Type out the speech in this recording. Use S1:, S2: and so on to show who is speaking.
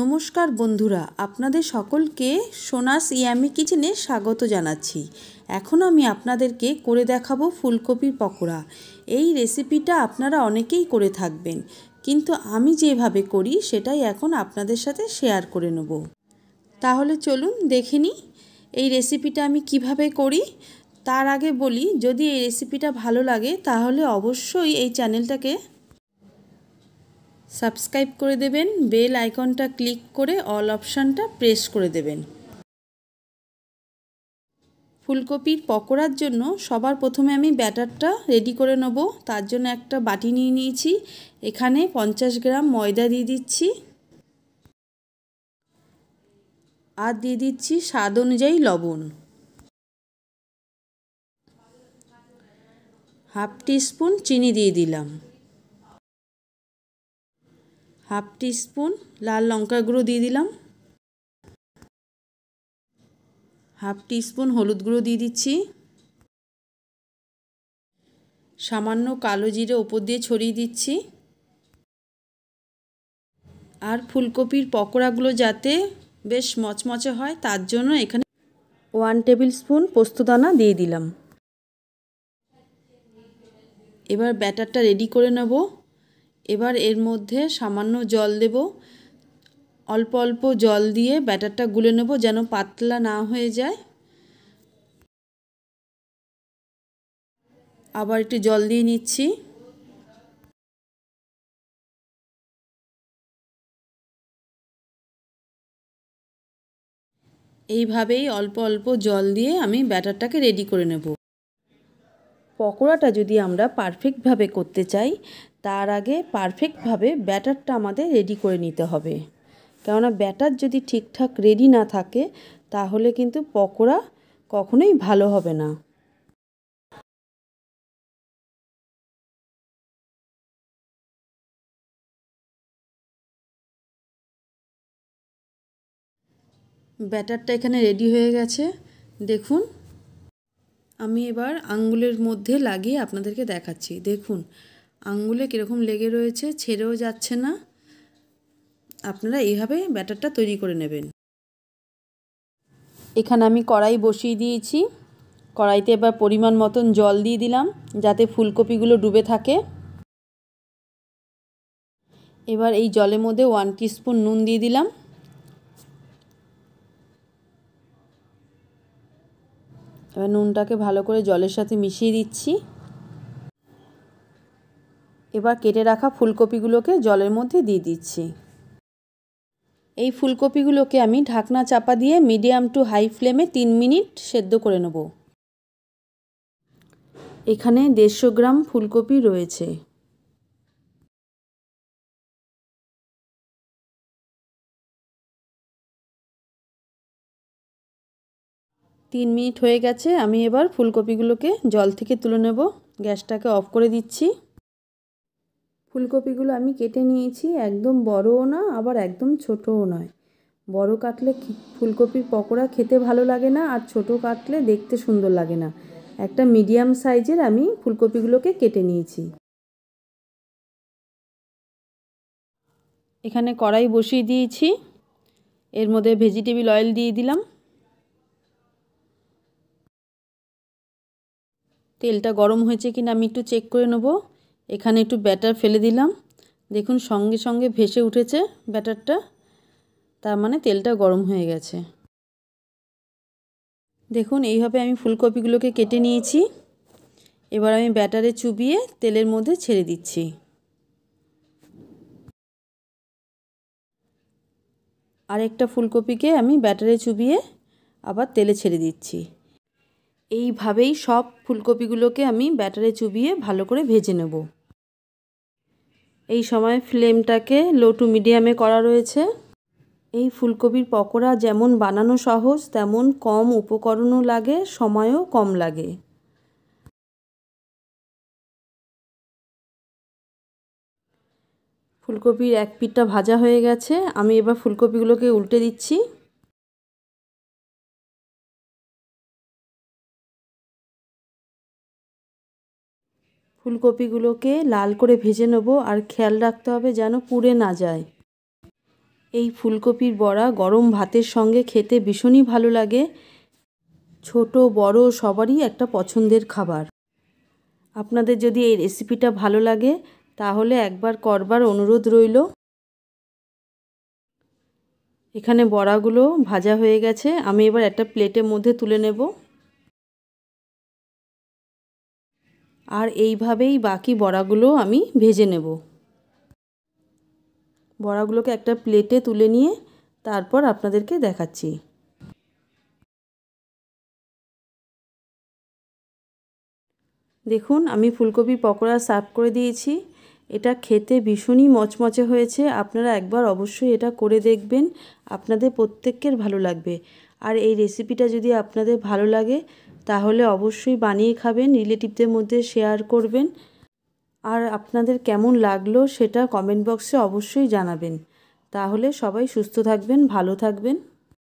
S1: নমস্কার বন্ধুরা আপনাদের সকলকে সোনাস ইয়ামি কিচেনে স্বাগত জানাচ্ছি এখন আমি আপনাদেরকে করে দেখাবো ফুলকপির পকোড়া এই রেসিপিটা আপনারা অনেকেই করে থাকবেন কিন্তু আমি যেভাবে করি সেটাই এখন আপনাদের সাথে শেয়ার করে নেব তাহলে চলুন দেখে নিই এই রেসিপিটা আমি কিভাবে করি তার আগে বলি যদি এই রেসিপিটা ভালো লাগে তাহলে অবশ্যই এই চ্যানেলটাকে সাবস্ক্রাইব করে দেবেন বেল আইকনটা ক্লিক করে অল অপশানটা প্রেস করে দেবেন ফুলকপির পকোড়ার জন্য সবার প্রথমে আমি ব্যাটারটা রেডি করে নেব তার জন্য একটা বাটি নিয়ে নিয়েছি এখানে পঞ্চাশ গ্রাম ময়দা দিয়ে দিচ্ছি আর দিয়ে দিচ্ছি স্বাদ অনুযায়ী লবণ হাফ টিস্পুন চিনি দিয়ে দিলাম হাফ স্পুন লাল লঙ্কা গুঁড়ো দিয়ে দিলাম হাফ স্পুন হলুদ গুঁড়ো দিয়ে দিচ্ছি সামান্য কালো জিরে ওপর দিয়ে ছড়িয়ে দিচ্ছি আর ফুলকপির পকোড়াগুলো যাতে বেশ মচমচে হয় তার জন্য এখানে ওয়ান টেবিল স্পুন পোস্তদানা দিয়ে দিলাম এবার ব্যাটারটা রেডি করে নেবো এবার এর মধ্যে সামান্য জল দেব অল্প অল্প জল দিয়ে ব্যাটারটা গুলে নেব যেন পাতলা না হয়ে যায় আবার একটু জল দিয়ে নিচ্ছি এইভাবেই অল্প অল্প জল দিয়ে আমি ব্যাটারটাকে রেডি করে নেব পকোড়াটা যদি আমরা পারফেক্টভাবে করতে চাই তার আগে পারফেক্টভাবে ব্যাটারটা আমাদের রেডি করে নিতে হবে কেননা ব্যাটার যদি ঠিকঠাক রেডি না থাকে তাহলে কিন্তু পকোড়া কখনোই ভালো হবে না ব্যাটারটা এখানে রেডি হয়ে গেছে দেখুন আমি এবার আঙ্গুলের মধ্যে লাগিয়ে আপনাদেরকে দেখাচ্ছি দেখুন আঙ্গুলে কীরকম লেগে রয়েছে ছেড়েও যাচ্ছে না আপনারা এইভাবে ব্যাটারটা তৈরি করে নেবেন এখানে আমি কড়াই বসিয়ে দিয়েছি কড়াইতে এবার পরিমাণ মতন জল দিয়ে দিলাম যাতে ফুলকপিগুলো ডুবে থাকে এবার এই জলের মধ্যে ওয়ান স্পুন নুন দিয়ে দিলাম এবার নুনটাকে ভালো করে জলের সাথে মিশিয়ে দিচ্ছি এবার কেটে রাখা ফুলকপিগুলোকে জলের মধ্যে দিয়ে দিচ্ছি এই ফুলকপিগুলোকে আমি ঢাকনা চাপা দিয়ে মিডিয়াম টু হাই ফ্লেমে তিন মিনিট সেদ্ধ করে নেব এখানে দেড়শো গ্রাম ফুলকপি রয়েছে তিন মিনিট হয়ে গেছে আমি এবার ফুলকপিগুলোকে জল থেকে তুলে নেব গ্যাসটাকে অফ করে দিচ্ছি ফুলকপিগুলো আমি কেটে নিয়েছি একদম বড়ও না আবার একদম ছোটও নয় বড় কাটলে ফুলকপির পকোড়া খেতে ভালো লাগে না আর ছোট কাটলে দেখতে সুন্দর লাগে না একটা মিডিয়াম সাইজের আমি ফুলকপিগুলোকে কেটে নিয়েছি এখানে কড়াই বসিয়ে দিয়েছি এর মধ্যে ভেজিটেবিল অয়েল দিয়ে দিলাম তেলটা গরম হয়েছে কিনা আমি একটু চেক করে নেবো এখানে একটু ব্যাটার ফেলে দিলাম দেখুন সঙ্গে সঙ্গে ভেসে উঠেছে ব্যাটারটা তার মানে তেলটা গরম হয়ে গেছে দেখুন এইভাবে আমি ফুলকপিগুলোকে কেটে নিয়েছি এবার আমি ব্যাটারে চুবিয়ে তেলের মধ্যে ছেড়ে দিচ্ছি আরেকটা ফুলকপিকে আমি ব্যাটারে চুবিয়ে আবার তেলে ছেড়ে দিচ্ছি এইভাবেই সব ফুলকপিগুলোকে আমি ব্যাটারে চুবিয়ে ভালো করে ভেজে নেবো এই সময় ফ্লেমটাকে লো টু মিডিয়ামে করা রয়েছে এই ফুলকপির পকোড়া যেমন বানানো সহজ তেমন কম উপকরণও লাগে সময়ও কম লাগে ফুলকপির এক পিঠটা ভাজা হয়ে গেছে আমি এবার ফুলকপিগুলোকে উল্টে দিচ্ছি ফুলকপিগুলোকে লাল করে ভেজে নেব আর খেয়াল রাখতে হবে যেন পুড়ে না যায় এই ফুলকপির বড়া গরম ভাতের সঙ্গে খেতে ভীষণই ভালো লাগে ছোট বড় সবারই একটা পছন্দের খাবার আপনাদের যদি এই রেসিপিটা ভালো লাগে তাহলে একবার করবার অনুরোধ রইল এখানে বড়াগুলো ভাজা হয়ে গেছে আমি এবার একটা প্লেটের মধ্যে তুলে নেবো আর এইভাবেই বাকি বড়াগুলো আমি ভেজে নেব বড়াগুলোকে একটা প্লেটে তুলে নিয়ে তারপর আপনাদেরকে দেখাচ্ছি দেখুন আমি ফুলকপি পকোড়া সার্ভ করে দিয়েছি এটা খেতে ভীষণই মচমচে হয়েছে আপনারা একবার অবশ্যই এটা করে দেখবেন আপনাদের প্রত্যেকের ভালো লাগবে আর এই রেসিপিটা যদি আপনাদের ভালো লাগে তাহলে অবশ্যই বানিয়ে খাবেন রিলেটিভদের মধ্যে শেয়ার করবেন আর আপনাদের কেমন লাগলো সেটা কমেন্ট বক্সে অবশ্যই জানাবেন তাহলে সবাই সুস্থ থাকবেন ভালো থাকবেন